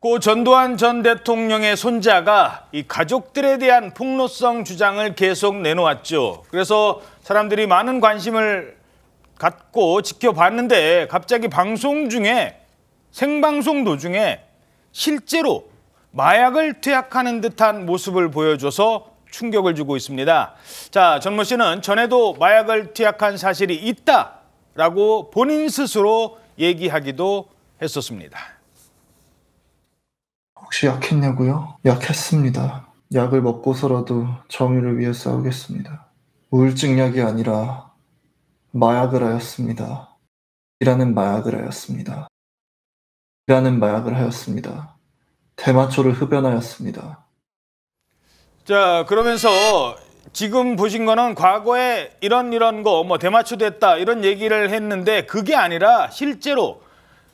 고 전두환 전 대통령의 손자가 이 가족들에 대한 폭로성 주장을 계속 내놓았죠. 그래서 사람들이 많은 관심을 갖고 지켜봤는데 갑자기 방송 중에 생방송 도중에 실제로 마약을 퇴약하는 듯한 모습을 보여줘서 충격을 주고 있습니다. 자, 전모 씨는 전에도 마약을 퇴약한 사실이 있다라고 본인 스스로 얘기하기도 했었습니다. 혹시 약했냐고요? 약했습니다. 약을 먹고서라도 정의를 위해 싸우겠습니다. 우울증 약이 아니라 마약을 하였습니다. 이라는 마약을 하였습니다. 이라는 마약을 하였습니다. 대마초를 흡연하였습니다. 자, 그러면서 지금 보신 거는 과거에 이런 이런 거 뭐 대마초 됐다 이런 얘기를 했는데 그게 아니라 실제로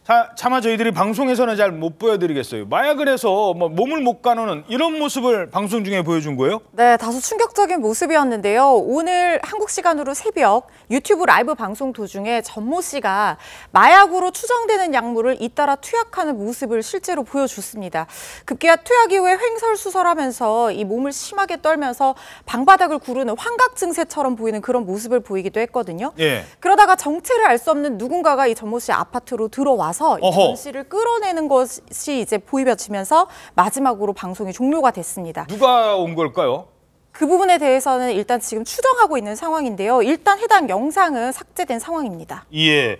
다, 차마 저희들이 방송에서는 잘 못 보여드리겠어요. 마약을 해서 뭐 몸을 못 가누는 이런 모습을 방송 중에 보여준 거예요? 네, 다소 충격적인 모습이었는데요. 오늘 한국 시간으로 새벽 유튜브 라이브 방송 도중에 전모 씨가 마약으로 추정되는 약물을 잇따라 투약하는 모습을 실제로 보여줬습니다. 급기야 투약 이후에 횡설수설하면서 이 몸을 심하게 떨면서 방바닥을 구르는 환각 증세처럼 보이는 그런 모습을 보이기도 했거든요. 예. 그러다가 정체를 알 수 없는 누군가가 이 전모 씨 아파트로 들어와서 나서 전시를 끌어내는 것이 이제 보이벼치면서 마지막으로 방송이 종료가 됐습니다. 누가 온 걸까요? 그 부분에 대해서는 일단 지금 추정하고 있는 상황인데요. 일단 해당 영상은 삭제된 상황입니다. 예.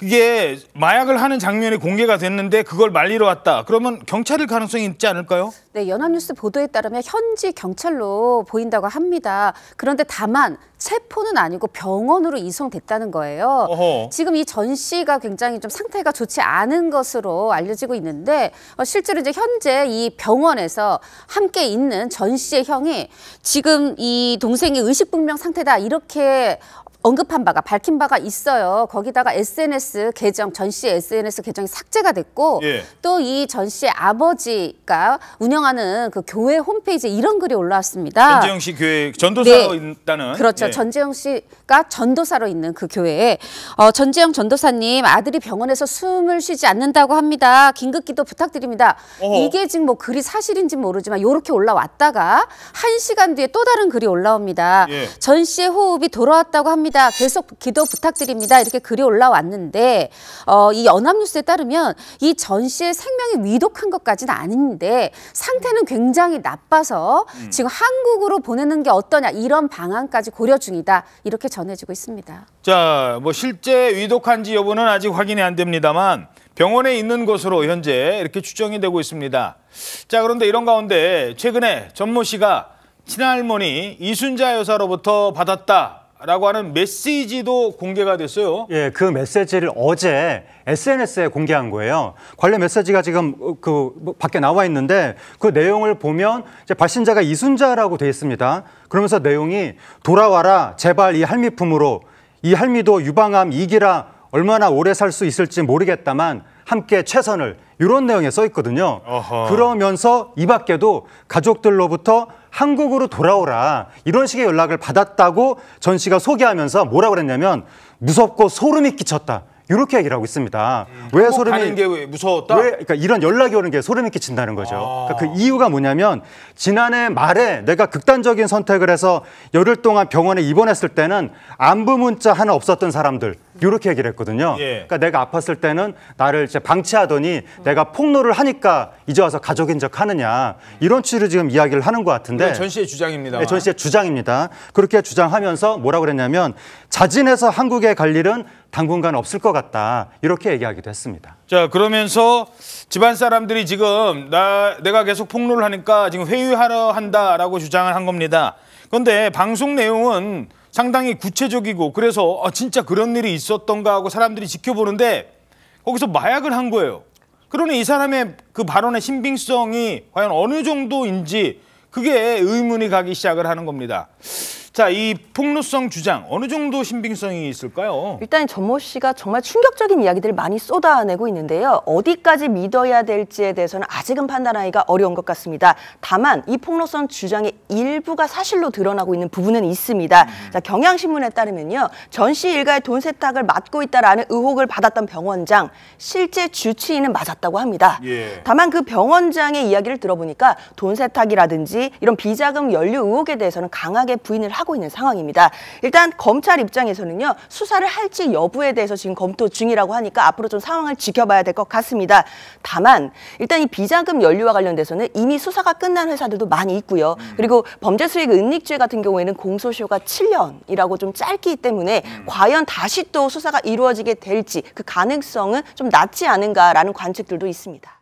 그게 마약을 하는 장면이 공개가 됐는데 그걸 말리러 왔다. 그러면 경찰일 가능성이 있지 않을까요? 네, 연합뉴스 보도에 따르면 현지 경찰로 보인다고 합니다. 그런데 다만 체포는 아니고 병원으로 이송됐다는 거예요. 어허. 지금 이 전 씨가 굉장히 좀 상태가 좋지 않은 것으로 알려지고 있는데 어, 실제로 이제 현재 이 병원에서 함께 있는 전 씨의 형이 지금 이 동생이 의식불명 상태다 이렇게 언급한 바가 밝힌 바가 있어요. 거기다가 SNS 계정 전 씨의 SNS 계정이 삭제가 됐고 예. 또이 전 씨의 아버지가 운영하는 그 교회 홈페이지에 이런 글이 올라왔습니다. 전재영 씨 교회 전도사로 네. 있다는 그렇죠. 예. 전재영 씨가 전도사로 있는 그 교회에 어, 전재영 전도사님 아들이 병원에서 숨을 쉬지 않는다고 합니다. 긴급기도 부탁드립니다. 어허. 이게 지금 뭐 글이 사실인지 모르지만 이렇게 올라왔다가 한 시간 뒤에 또 다른 글이 올라옵니다. 예. 전 씨의 호흡이 돌아왔다고 합니다. 기도니다 계속 기도 부탁드립니다. 이렇게 글이 올라왔는데 어, 이 연합뉴스에 따르면 이 전 씨의 생명이 위독한 것까지는 아닌데 상태는 굉장히 나빠서 음. 지금 한국으로 보내는 게 어떠냐 이런 방안까지 고려 중이다 이렇게 전해지고 있습니다. 자, 뭐 실제 위독한지 여부는 아직 확인이 안 됩니다만 병원에 있는 것으로 현재 이렇게 추정이 되고 있습니다. 자, 그런데 이런 가운데 최근에 전모 씨가 친할머니 이순자 여사로부터 받았다 라고 하는 메시지도 공개가 됐어요. 예, 그 메시지를 어제 SNS에 공개한 거예요. 관련 메시지가 지금 어, 그 뭐 밖에 나와 있는데 그 내용을 보면 이제 발신자가 이순자라고 돼 있습니다. 그러면서 내용이 돌아와라 제발 이 할미품으로 이 할미도 유방암 이기라 얼마나 오래 살 수 있을지 모르겠다만 함께 최선을 이런 내용에 써 있거든요. 어허. 그러면서 이 밖에도 가족들로부터 한국으로 돌아오라 이런 식의 연락을 받았다고 전 씨가 소개하면서 뭐라 고 그랬냐면 무섭고 소름이 끼쳤다. 이렇게 얘기를 하고 있습니다. 음, 왜 소름이 게왜 무서웠다? 왜 그러니까 이런 연락이 오는 게 소름이 끼친다는 거죠. 아. 그러니까 그 이유가 뭐냐면 지난해 말에 내가 극단적인 선택을 해서 열흘 동안 병원에 입원했을 때는 안부 문자 하나 없었던 사람들 이렇게 얘기를 했거든요. 예. 그러니까 내가 아팠을 때는 나를 이제 방치하더니 음. 내가 폭로를 하니까 이제 와서 가족인 척 하느냐 이런 취지로 지금 이야기를 하는 것 같은데 전 씨의 주장입니다. 네, 전 씨의 주장입니다. 그렇게 주장하면서 뭐라고 그랬냐면 자진해서 한국에 갈 일은 당분간 없을 것 같다 이렇게 얘기하기도 했습니다. 자 그러면서 집안 사람들이 지금 나 내가 계속 폭로를 하니까 지금 회유하러 한다라고 주장을 한 겁니다. 그런데 방송 내용은 상당히 구체적이고 그래서 아, 진짜 그런 일이 있었던가 하고 사람들이 지켜보는데 거기서 마약을 한 거예요. 그러니 이 사람의 그 발언의 신빙성이 과연 어느 정도인지 그게 의문이 가기 시작을 하는 겁니다. 자, 이 폭로성 주장 어느 정도 신빙성이 있을까요? 일단 전 모 씨가 정말 충격적인 이야기들을 많이 쏟아내고 있는데요. 어디까지 믿어야 될지에 대해서는 아직은 판단하기가 어려운 것 같습니다. 다만 이 폭로성 주장의 일부가 사실로 드러나고 있는 부분은 있습니다. 음. 자, 경향신문에 따르면요. 전 씨 일가의 돈 세탁을 맡고 있다라는 의혹을 받았던 병원장 실제 주치의는 맞았다고 합니다. 예. 다만 그 병원장의 이야기를 들어보니까 돈 세탁이라든지 이런 비자금 연료 의혹에 대해서는 강하게 부인을 하고 하고 있는 상황입니다. 일단 검찰 입장에서는요. 수사를 할지 여부에 대해서 지금 검토 중이라고 하니까 앞으로 좀 상황을 지켜봐야 될 것 같습니다. 다만 일단 이 비자금 연료와 관련돼서는 이미 수사가 끝난 회사들도 많이 있고요. 음. 그리고 범죄 수익 은닉죄 같은 경우에는 공소시효가 7년이라고 좀 짧기 때문에 음. 과연 다시 또 수사가 이루어지게 될지 그 가능성은 좀 낮지 않은가라는 관측들도 있습니다.